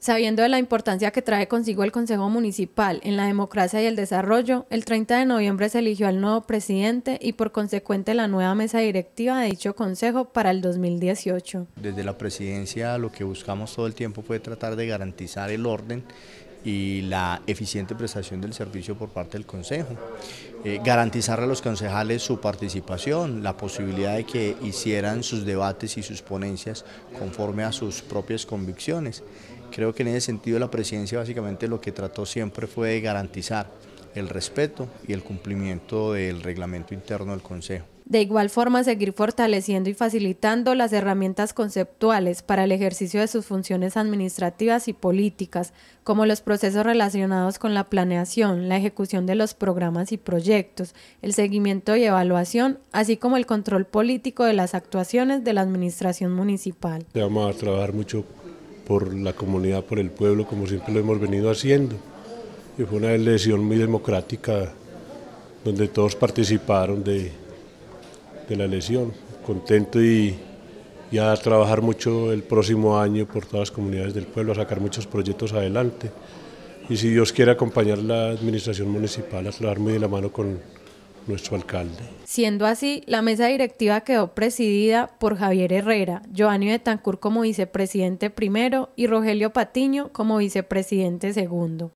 Sabiendo de la importancia que trae consigo el Consejo Municipal en la democracia y el desarrollo, el 30 de noviembre se eligió al nuevo presidente y por consecuente la nueva mesa directiva de dicho Consejo para el 2018. Desde la presidencia lo que buscamos todo el tiempo fue tratar de garantizar el orden y la eficiente prestación del servicio por parte del Consejo. garantizarle eh, garantizar a los concejales su participación, la posibilidad de que hicieran sus debates y sus ponencias conforme a sus propias convicciones. Creo que en ese sentido la presidencia básicamente lo que trató siempre fue de garantizar el respeto y el cumplimiento del reglamento interno del Consejo. De igual forma, seguir fortaleciendo y facilitando las herramientas conceptuales para el ejercicio de sus funciones administrativas y políticas, como los procesos relacionados con la planeación, la ejecución de los programas y proyectos, el seguimiento y evaluación, así como el control político de las actuaciones de la administración municipal. Vamos a trabajar mucho por la comunidad, por el pueblo, como siempre lo hemos venido haciendo fue una elección muy democrática, donde todos participaron de, la elección. Contento y, a trabajar mucho el próximo año por todas las comunidades del pueblo, a sacar muchos proyectos adelante. Y si Dios quiere acompañar la administración municipal a trabajar muy de la mano con nuestro alcalde. Siendo así, la mesa directiva quedó presidida por Javier Herrera, Giovanni Tancur como vicepresidente primero y Rogelio Patiño como vicepresidente segundo.